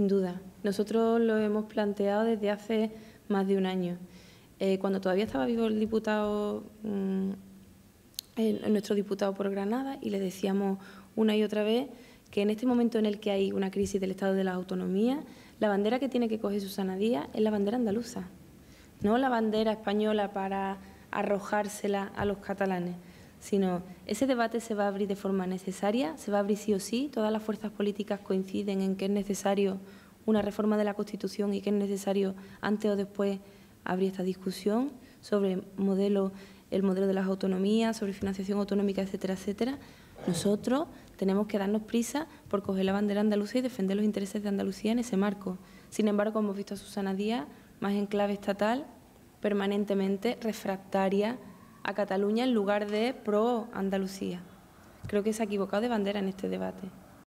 Sin duda. Nosotros lo hemos planteado desde hace más de un año. Eh, cuando todavía estaba vivo el diputado, mm, nuestro diputado por Granada, y le decíamos una y otra vez que en este momento en el que hay una crisis del Estado de la Autonomía, la bandera que tiene que coger Susana Díaz es la bandera andaluza, no la bandera española para arrojársela a los catalanes sino ese debate se va a abrir de forma necesaria, se va a abrir sí o sí, todas las fuerzas políticas coinciden en que es necesario una reforma de la Constitución y que es necesario antes o después abrir esta discusión sobre modelo, el modelo de las autonomías, sobre financiación autonómica, etcétera, etcétera. Nosotros tenemos que darnos prisa por coger la bandera andaluza y defender los intereses de Andalucía en ese marco. Sin embargo, como hemos visto a Susana Díaz, más en clave estatal, permanentemente refractaria a Cataluña en lugar de pro Andalucía. Creo que se ha equivocado de bandera en este debate.